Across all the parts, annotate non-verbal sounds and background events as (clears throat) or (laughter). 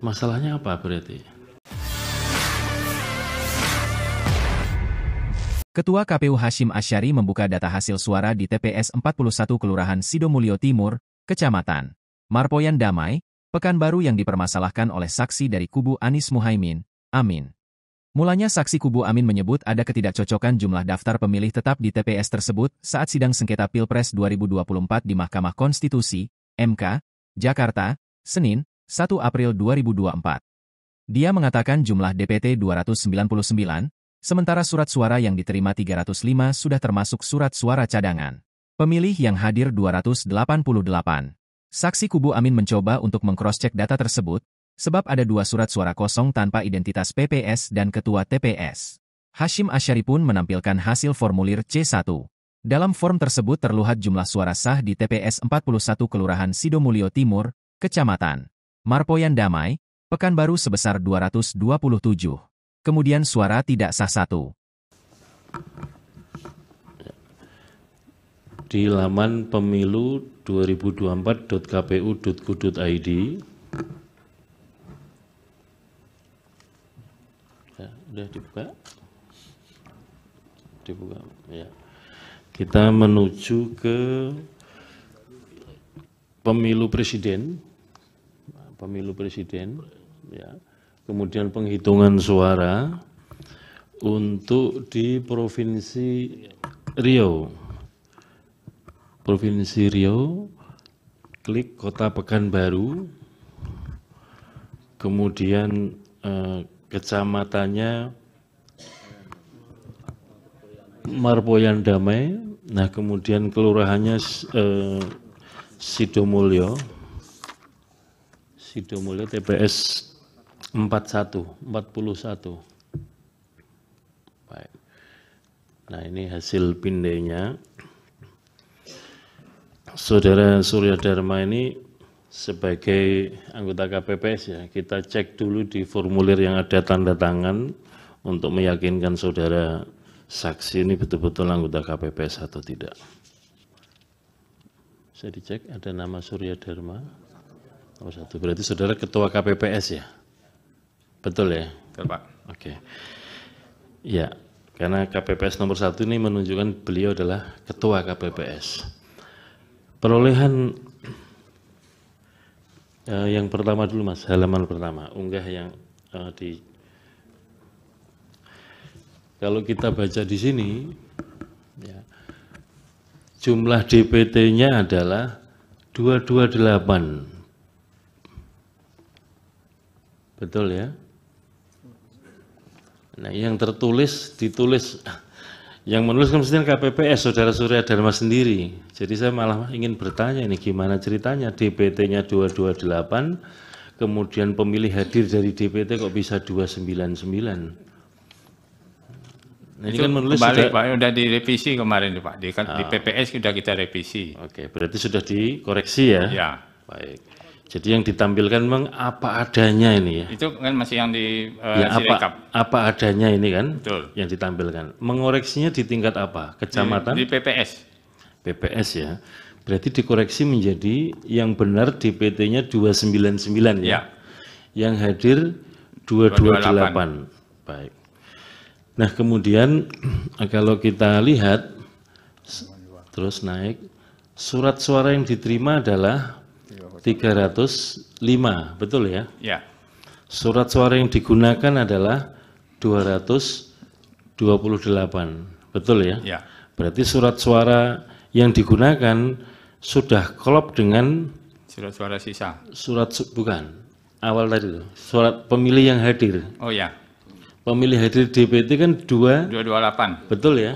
Masalahnya apa berarti? Ketua KPU Hashim Asyari membuka data hasil suara di TPS 41 Kelurahan Sidomulyo Timur, Kecamatan Marpoyan Damai, Pekanbaru yang dipermasalahkan oleh saksi dari kubu Anis Muhaimin, Amin. Mulanya saksi kubu Amin menyebut ada ketidakcocokan jumlah daftar pemilih tetap di TPS tersebut saat sidang sengketa Pilpres 2024 di Mahkamah Konstitusi, MK, Jakarta, Senin, 1 April 2024. Dia mengatakan jumlah DPT 299, sementara surat suara yang diterima 305 sudah termasuk surat suara cadangan. Pemilih yang hadir 288. Saksi kubu Amin mencoba untuk mengcrosscheck data tersebut, sebab ada dua surat suara kosong tanpa identitas PPS dan ketua TPS. Hashim Asyari pun menampilkan hasil formulir C1. Dalam form tersebut terlihat jumlah suara sah di TPS 41 Kelurahan Sidomulyo Timur, Kecamatan Marpoyan Damai, Pekanbaru sebesar 227. Kemudian suara tidak sah satu. Di laman pemilu 2024.kpu.go.id ya, udah dibuka? Dibuka, ya. Kita menuju ke pemilu presiden pemilu presiden, ya. kemudian penghitungan suara untuk di provinsi Rio. Provinsi Rio, klik kota Pekanbaru, kemudian eh, kecamatannya Marpoyan Damai, nah kemudian kelurahannya eh, Sidomulyo. Sido Mulyo TPS 41 41 baik nah ini hasil pindainya saudara Surya Dharma ini sebagai anggota KPPS ya kita cek dulu di formulir yang ada tanda tangan untuk meyakinkan saudara saksi ini betul-betul anggota KPPS atau tidak. Saya dicek ada nama Surya Dharma. Oh satu, berarti saudara ketua KPPS ya? Betul ya? Betul Pak. Oke. Okay. Ya, karena KPPS nomor satu ini menunjukkan beliau adalah ketua KPPS. Perolehan eh, yang pertama dulu mas, halaman pertama, unggah yang eh, di kalau kita baca di sini ya, jumlah DPT-nya adalah 228 Betul ya? Nah, yang tertulis ditulis yang menulis kemudian kan KPPS saudara Surya Dharma sendiri. Jadi saya malah ingin bertanya ini gimana ceritanya DPT-nya 228 kemudian pemilih hadir dari DPT kok bisa 299. Nah, ini kan menulis kembali, sudah, Pak, sudah direvisi kemarin Pak. Di, kan ah. di PPS sudah kita revisi. Oke, berarti sudah dikoreksi ya? Ya. Baik. Jadi yang ditampilkan memang apa adanya ini ya. Itu kan masih yang di uh, ya, apa, apa adanya ini kan Betul. yang ditampilkan. Mengoreksinya di tingkat apa? Kecamatan? Di, di PPS. PPS ya. Berarti dikoreksi menjadi yang benar DPT-nya 299 ya. ya. Yang hadir 228. 228. Baik. Nah, kemudian (clears throat) kalau kita lihat terus naik surat suara yang diterima adalah 305, betul ya? Ya. Surat suara yang digunakan adalah 228, betul ya? Ya. Berarti surat suara yang digunakan sudah klop dengan surat suara sisa. Surat bukan awal tadi itu surat pemilih yang hadir. Oh ya. Pemilih hadir DPT kan dua. 228. Betul ya?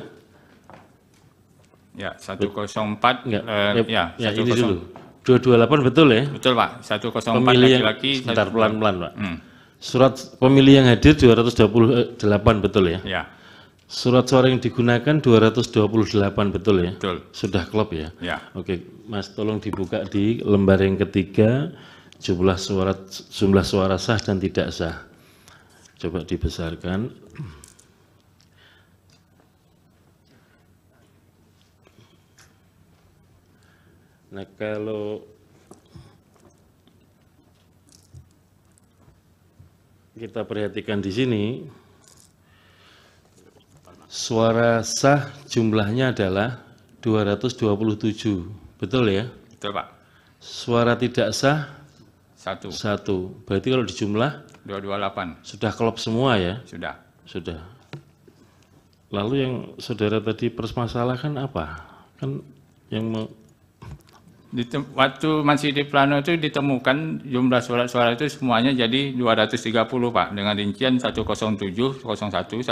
Ya, 104 Enggak. Eh, eh, ya, ya, 104. ini dulu 228 betul ya? Betul Pak, 104 pemilih laki lagi Sebentar, pelan-pelan Pak. Hmm. Surat pemilih yang hadir 228 betul ya? Ya. Surat suara yang digunakan 228 betul ya? Betul. Sudah klop ya? Ya. Oke, Mas tolong dibuka di lembar yang ketiga jumlah suara jumlah suara sah dan tidak sah. Coba dibesarkan Nah kalau kita perhatikan di sini, suara sah jumlahnya adalah 227, betul ya? Betul Pak. Suara tidak sah satu. Satu. Berarti kalau dijumlah 228. Sudah kelop semua ya? Sudah. Sudah. Lalu yang saudara tadi persmasalahkan apa? Kan yang waktu masih di plano itu ditemukan jumlah suara-suara itu semuanya jadi 230 Pak dengan rincian 107, 01, 109, 02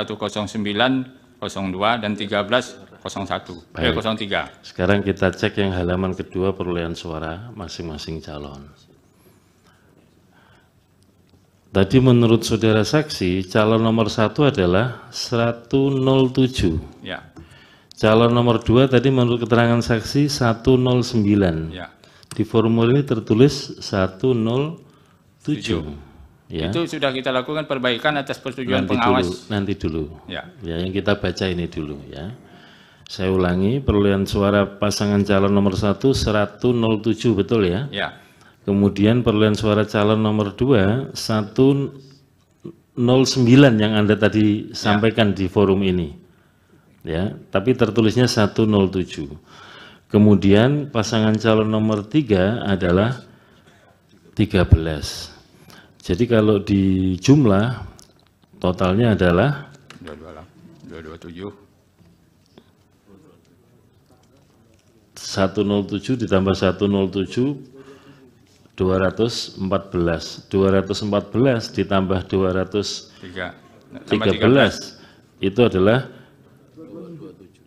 dan 13 01 Baik. eh 03. Sekarang kita cek yang halaman kedua perolehan suara masing-masing calon. Tadi menurut saudara saksi calon nomor satu adalah 107. Ya. Calon nomor dua tadi menurut keterangan saksi 109. Ya. Di formulir ini tertulis 107. Ya. Itu sudah kita lakukan perbaikan atas persetujuan nanti pengawas. Dulu, nanti dulu. Ya. ya, yang kita baca ini dulu ya. Saya ulangi, perolehan suara pasangan calon nomor 1 107 betul ya? Ya. Kemudian perolehan suara calon nomor 2 109 yang Anda tadi ya. sampaikan di forum ini ya, tapi tertulisnya 107. Kemudian pasangan calon nomor 3 adalah 13. Jadi kalau di jumlah totalnya adalah 227. 107 ditambah 107 214 214 ditambah 213, 13 itu adalah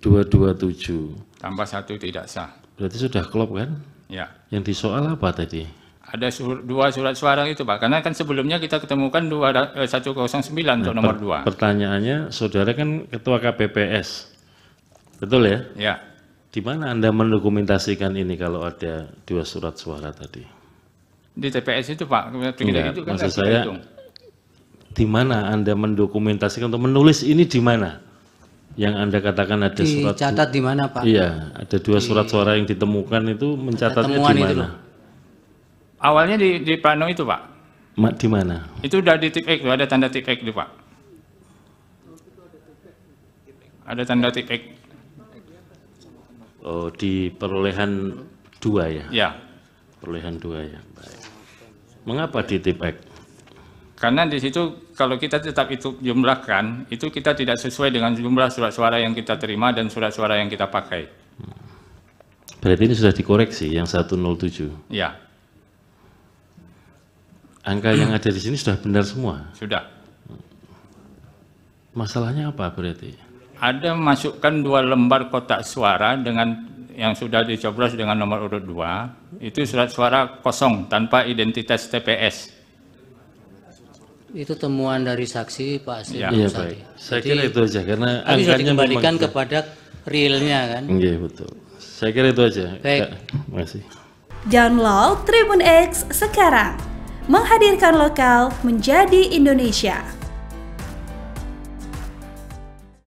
227. Tambah satu tidak sah. Berarti sudah klop kan? Ya. Yang disoal apa tadi? Ada sur, dua surat suara itu Pak, karena kan sebelumnya kita ketemukan dua, eh, nah, nomor nomor per, Pertanyaannya, saudara kan ketua KPPS, betul ya? Ya. Di mana Anda mendokumentasikan ini kalau ada dua surat suara tadi? Di TPS itu Pak, Enggak, itu kan maksud saya, di mana Anda mendokumentasikan atau menulis ini di mana? yang Anda katakan ada Dicatat surat catat di mana, Pak? Iya, ada dua di, surat suara yang ditemukan itu mencatatnya di mana? Awalnya di di plano itu, Pak. Ma, di mana? Itu udah di titik itu ada tanda titik di, Pak. Ada tanda titik. Oh, di perolehan dua ya? Ya. Perolehan dua ya. Baik. Mengapa di titik? Karena di situ kalau kita tetap itu jumlahkan, itu kita tidak sesuai dengan jumlah surat suara yang kita terima dan surat suara yang kita pakai. Berarti ini sudah dikoreksi yang 107. Ya. Angka yang ada di sini sudah benar semua. Sudah. Masalahnya apa berarti? Ada masukkan dua lembar kotak suara dengan yang sudah dicoblos dengan nomor urut 2, itu surat suara kosong tanpa identitas TPS itu temuan dari saksi Pak Asri. Ya, iya, baik. Saya Jadi, kira itu aja karena angkanya dikembalikan memang... kepada realnya kan. Iya betul. Saya kira itu aja. Baik. Ya, makasih. Download Tribun X sekarang menghadirkan lokal menjadi Indonesia.